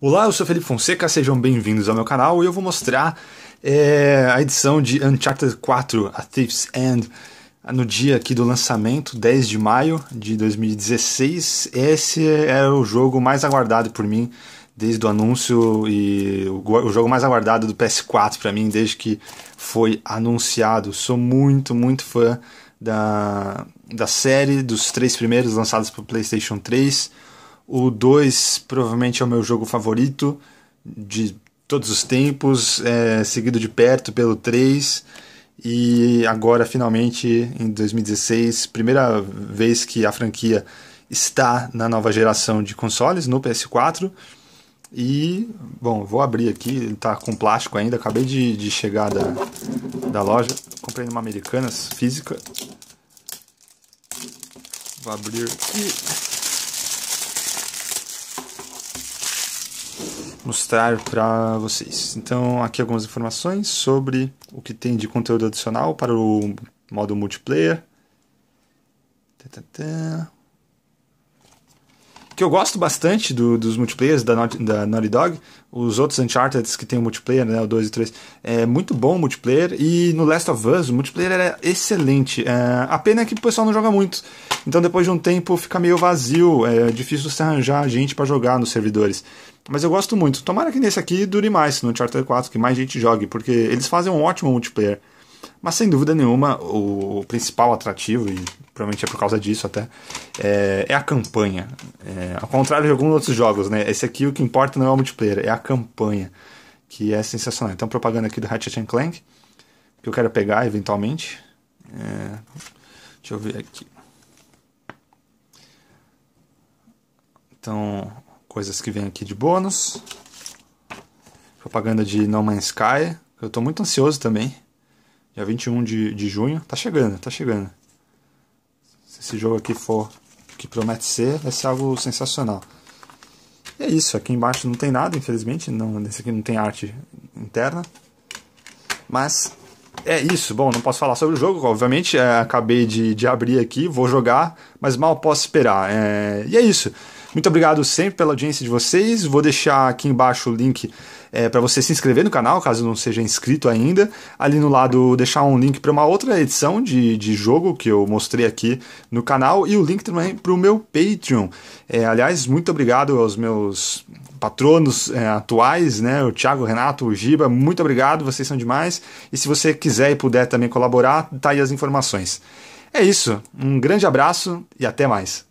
Olá, eu sou Felipe Fonseca, sejam bem-vindos ao meu canal e eu vou mostrar é, a edição de Uncharted 4, A Thief's End, no dia aqui do lançamento, 10 de maio de 2016. Esse é o jogo mais aguardado por mim desde o anúncio e o, o jogo mais aguardado do PS4 para mim desde que foi anunciado. Sou muito, muito fã da, da série, dos três primeiros lançados para PlayStation 3 o 2 provavelmente é o meu jogo favorito de todos os tempos, é, seguido de perto pelo 3. E agora, finalmente, em 2016, primeira vez que a franquia está na nova geração de consoles, no PS4. E, bom, vou abrir aqui, ele está com plástico ainda, acabei de, de chegar da, da loja, comprei numa Americanas, física. Vou abrir aqui. mostrar para vocês. Então, aqui algumas informações sobre o que tem de conteúdo adicional para o modo multiplayer que eu gosto bastante do, dos multiplayers da, da Naughty Dog, os outros Uncharted que tem o multiplayer, né, o 2 e o 3, é muito bom o multiplayer, e no Last of Us o multiplayer era excelente. É, a pena é que o pessoal não joga muito, então depois de um tempo fica meio vazio, é difícil se arranjar gente para jogar nos servidores. Mas eu gosto muito. Tomara que nesse aqui dure mais, no Uncharted 4, que mais gente jogue, porque eles fazem um ótimo multiplayer. Mas sem dúvida nenhuma, o principal atrativo, e provavelmente é por causa disso até, é, é a campanha. É, ao contrário de alguns outros jogos, né? Esse aqui o que importa não é o multiplayer, é a campanha, que é sensacional. Então, propaganda aqui do Hatchet Clank, que eu quero pegar eventualmente. É, deixa eu ver aqui. Então, coisas que vem aqui de bônus. Propaganda de No Man's Sky, eu estou muito ansioso também. Dia 21 de, de junho. Tá chegando, tá chegando. Se esse jogo aqui for que promete ser, vai ser algo sensacional. E é isso, aqui embaixo não tem nada, infelizmente, não, nesse aqui não tem arte interna. Mas é isso, bom, não posso falar sobre o jogo, obviamente, é, acabei de, de abrir aqui, vou jogar, mas mal posso esperar. É, e é isso. Muito obrigado sempre pela audiência de vocês. Vou deixar aqui embaixo o link é, para você se inscrever no canal, caso não seja inscrito ainda. Ali no lado, deixar um link para uma outra edição de, de jogo que eu mostrei aqui no canal e o link também para o meu Patreon. É, aliás, muito obrigado aos meus patronos é, atuais, né? O Thiago, o Renato, o Giba, muito obrigado, vocês são demais. E se você quiser e puder também colaborar, tá aí as informações. É isso, um grande abraço e até mais.